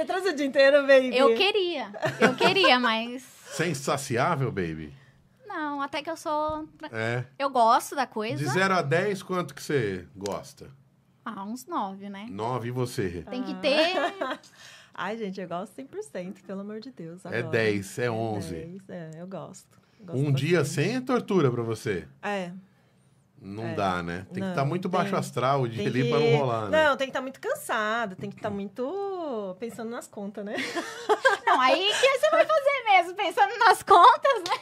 Você trouxe o dia inteiro, baby? Eu queria. Eu queria, mas. Você é insaciável, baby? Não, até que eu sou. É. Eu gosto da coisa. De 0 a 10, quanto que você gosta? Ah, uns 9, né? 9 e você? Tem que ter. Ai, gente, eu gosto 100%, pelo amor de Deus. É agora. É 10, é 11. É 10, é, eu gosto. gosto um bastante. dia sem é tortura pra você? É. Não é. dá, né? Tem tá não, que estar tá muito tem, baixo astral o dia ali que... não rolar, né? Não, tem que estar tá muito cansado, tem que estar tá muito pensando nas contas, né? Não, aí que você vai fazer mesmo, pensando nas contas, né?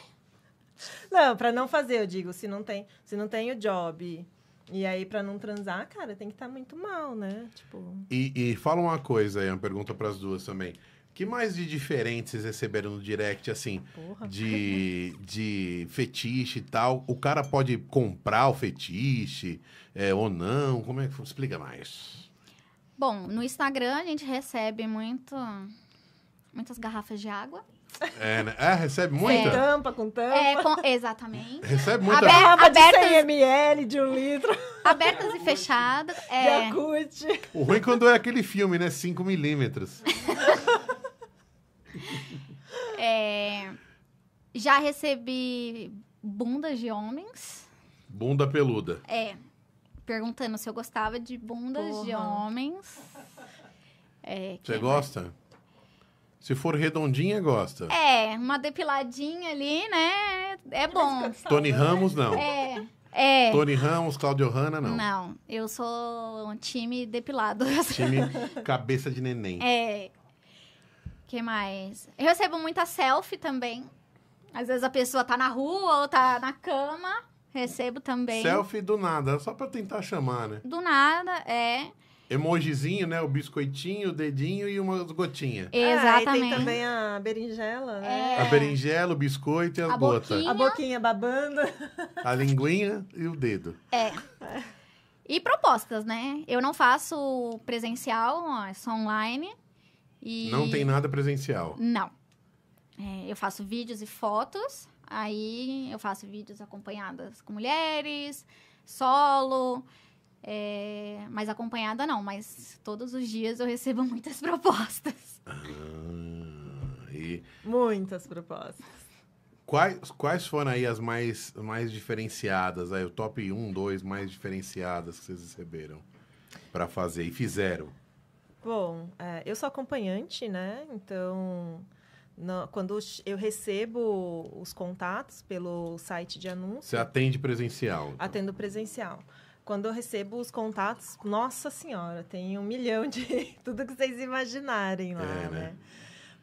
Não, para não fazer, eu digo, se não tem, se não tem o job. E aí, para não transar, cara, tem que estar tá muito mal, né? Tipo... E, e fala uma coisa aí, uma pergunta para as duas também que mais de diferente vocês receberam no direct, assim? Porra, de, de fetiche e tal? O cara pode comprar o fetiche é, ou não? Como é que Explica mais. Bom, no Instagram a gente recebe muito, muitas garrafas de água. É, né? é, recebe muita? É. Tampa com tampa. É, com... exatamente. Recebe muita. Aber, abertas... de 100 ml, de um litro. Abertas e fechadas. É... De acute. O ruim é quando é aquele filme, né? 5 milímetros. É, já recebi bundas de homens. Bunda peluda. É. Perguntando se eu gostava de bundas Porra. de homens. É, Você gosta? Se for redondinha, gosta. É, uma depiladinha ali, né? É bom. Tony né? Ramos, não. É. É. Tony Ramos, Claudio Hanna, não. Não, eu sou um time depilado. Time cabeça de neném. É que mais? Eu recebo muita selfie também. Às vezes a pessoa tá na rua ou tá na cama. Recebo também. Selfie do nada, só pra tentar chamar, né? Do nada, é. Emojizinho, né? O biscoitinho, o dedinho e umas gotinhas. Exatamente. Ah, e tem também a berinjela, né? É. A berinjela, o biscoito e as a gotas. Boquinha. A boquinha babando. A linguinha e o dedo. É. E propostas, né? Eu não faço presencial, é só online. E... Não tem nada presencial? Não. É, eu faço vídeos e fotos, aí eu faço vídeos acompanhadas com mulheres, solo, é, mas acompanhada não, mas todos os dias eu recebo muitas propostas. Ah, e... Muitas propostas. Quais, quais foram aí as mais, mais diferenciadas, aí, o top 1, 2 mais diferenciadas que vocês receberam para fazer e fizeram? Bom, é, eu sou acompanhante, né? Então, quando eu recebo os contatos pelo site de anúncio. Você atende presencial? Então. Atendo presencial. Quando eu recebo os contatos, nossa senhora, tem um milhão de tudo que vocês imaginarem lá, é, né? né?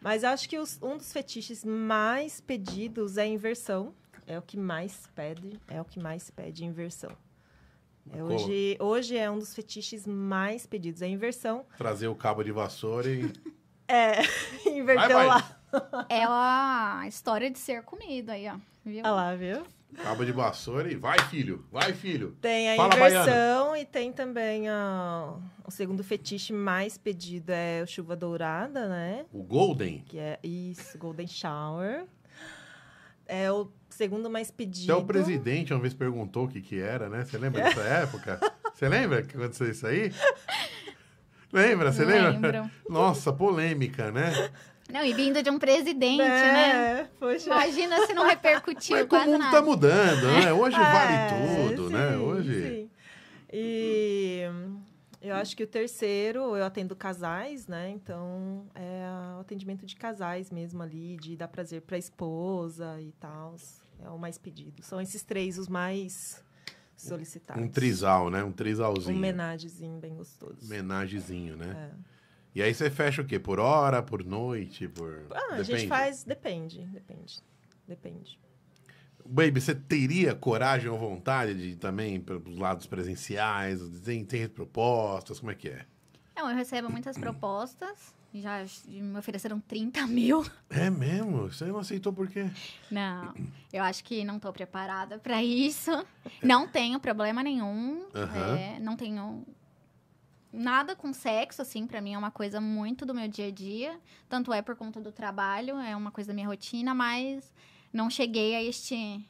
Mas acho que os, um dos fetiches mais pedidos é inversão. É o que mais pede, é o que mais pede inversão. É, hoje, hoje é um dos fetiches mais pedidos, é a inversão. Trazer o cabo de vassoura e. é, inverteu lá. É a história de ser comido aí, ó. Viu? Olha lá, viu? Cabo de vassoura e vai, filho, vai, filho. Tem a Fala, inversão e tem também o segundo fetiche mais pedido é o chuva dourada, né? O golden. Que é isso, golden shower é o segundo mais pedido. Até o presidente uma vez perguntou o que, que era, né? Você lembra dessa época? Você lembra que aconteceu isso aí? Lembra? Você lembra? Lembro. Nossa, polêmica, né? Não, e vindo de um presidente, né? é, né? Poxa. Imagina se não repercutiu Mas quase o mundo tá nada. tá mudando, né? Hoje é, vale tudo, sim, né? Hoje... Sim. E... Eu acho que o terceiro, eu atendo casais, né? Então, é o atendimento de casais mesmo ali, de dar prazer para esposa e tal. É o mais pedido. São esses três os mais solicitados. Um trisal, né? Um trisalzinho. Um menagezinho bem gostoso. Menagezinho, né? É. E aí você fecha o quê? Por hora, por noite, por... Ah, depende. a gente faz... Depende, depende. Depende. Baby, você teria coragem ou vontade de ir também pelos lados presenciais? Tem, tem propostas? Como é que é? Não, eu recebo muitas propostas. Já me ofereceram 30 mil. É mesmo? Você não aceitou por quê? Não, eu acho que não estou preparada para isso. Não tenho problema nenhum. Uhum. É, não tenho nada com sexo, assim, para mim é uma coisa muito do meu dia a dia. Tanto é por conta do trabalho, é uma coisa da minha rotina, mas não cheguei a este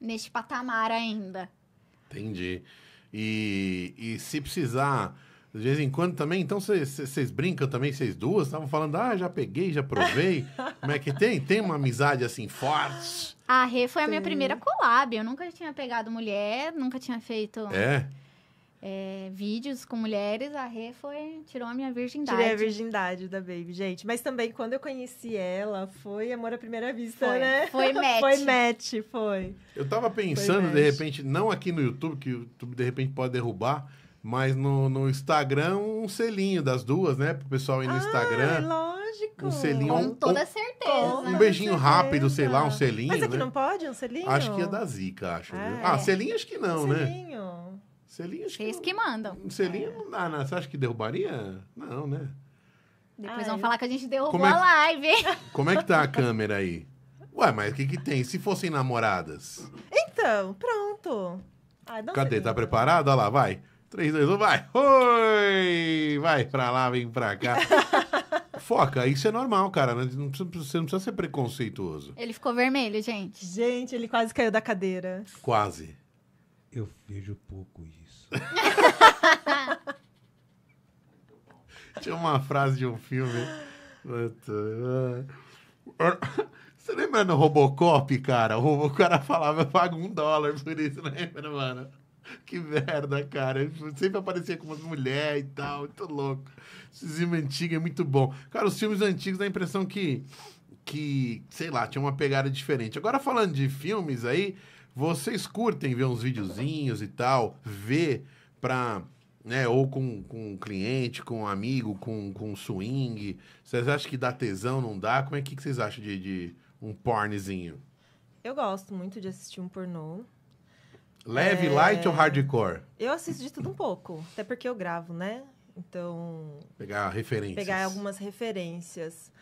neste patamar ainda. Entendi. E, e se precisar, de vez em quando também, então vocês brincam também, vocês duas, estavam falando, ah, já peguei, já provei. Como é que tem? Tem uma amizade assim forte? A Rê foi Sim. a minha primeira collab. Eu nunca tinha pegado mulher, nunca tinha feito. É é, vídeos com mulheres, a Rê foi, tirou a minha virgindade. Tirei a virgindade da Baby, gente. Mas também, quando eu conheci ela, foi amor à primeira vista, foi, né? Foi match. foi match, foi. Eu tava pensando, de repente, não aqui no YouTube, que o YouTube, de repente, pode derrubar, mas no, no Instagram, um selinho das duas, né? Pro pessoal ir no ah, Instagram. lógico. Um selinho. Com um, toda certeza. Um, beijinho certeza. rápido, sei lá, um selinho, Mas aqui é né? não pode um selinho? Acho que é da zica, acho. Ah, ah, é. ah selinho acho que não, um né? Selinho. Selinho, acho Vocês que, que mandam. Selinho, é. não dá, Você acha que derrubaria? Não, né? Depois ah, vão é. falar que a gente derrubou é a live, Como é que tá a câmera aí? Ué, mas o que que tem? Se fossem namoradas? Então, pronto. Ah, Cadê? Tá preparado? Olha lá, vai. 3, 2, 1, vai. Oi! Vai pra lá, vem pra cá. Foca, isso é normal, cara. Né? Não precisa, você não precisa ser preconceituoso. Ele ficou vermelho, gente. Gente, ele quase caiu da cadeira. Quase. Eu vejo pouco isso. Tinha uma frase de um filme. É. Você lembra no Robocop, cara? O cara falava, eu pago um dólar por isso, lembra, né, mano? Que merda, cara. Sempre aparecia com umas mulheres e tal, muito louco. Esse filme antigo é muito bom. Cara, os filmes antigos dá a impressão que, que, sei lá, tinha uma pegada diferente. Agora, falando de filmes aí, vocês curtem ver uns videozinhos e tal, ver pra. Né, ou com, com um cliente, com um amigo, com, com um swing. Vocês acham que dá tesão, não dá? Como é que, vocês acham de, de um pornzinho? Eu gosto muito de assistir um pornô. Leve, é... light ou hardcore? Eu assisto de tudo um pouco, até porque eu gravo, né? Então. Pegar referências. Pegar algumas referências.